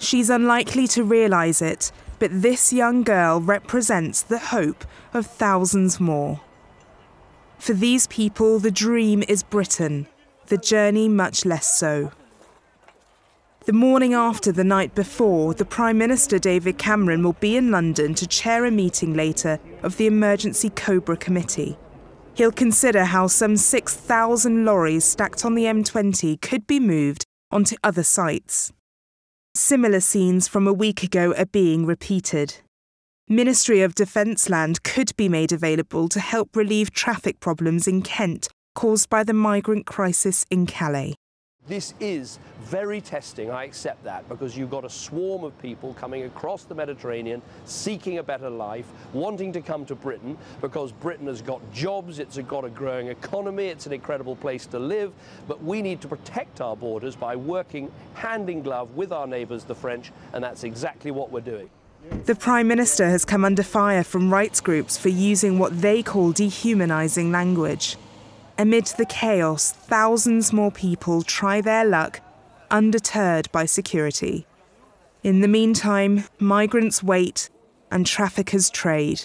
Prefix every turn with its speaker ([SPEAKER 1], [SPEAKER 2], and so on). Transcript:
[SPEAKER 1] She's unlikely to realise it, but this young girl represents the hope of thousands more. For these people, the dream is Britain, the journey much less so. The morning after the night before, the Prime Minister David Cameron will be in London to chair a meeting later of the Emergency Cobra Committee. He'll consider how some 6,000 lorries stacked on the M20 could be moved onto other sites. Similar scenes from a week ago are being repeated. Ministry of Defence land could be made available to help relieve traffic problems in Kent caused by the migrant crisis in Calais.
[SPEAKER 2] This is very testing, I accept that, because you've got a swarm of people coming across the Mediterranean seeking a better life, wanting to come to Britain because Britain has got jobs, it's got a growing economy, it's an incredible place to live, but we need to protect our borders by working hand in glove with our neighbours, the French, and that's exactly what we're doing.
[SPEAKER 1] The Prime Minister has come under fire from rights groups for using what they call dehumanising language. Amid the chaos, thousands more people try their luck, undeterred by security. In the meantime, migrants wait and traffickers trade.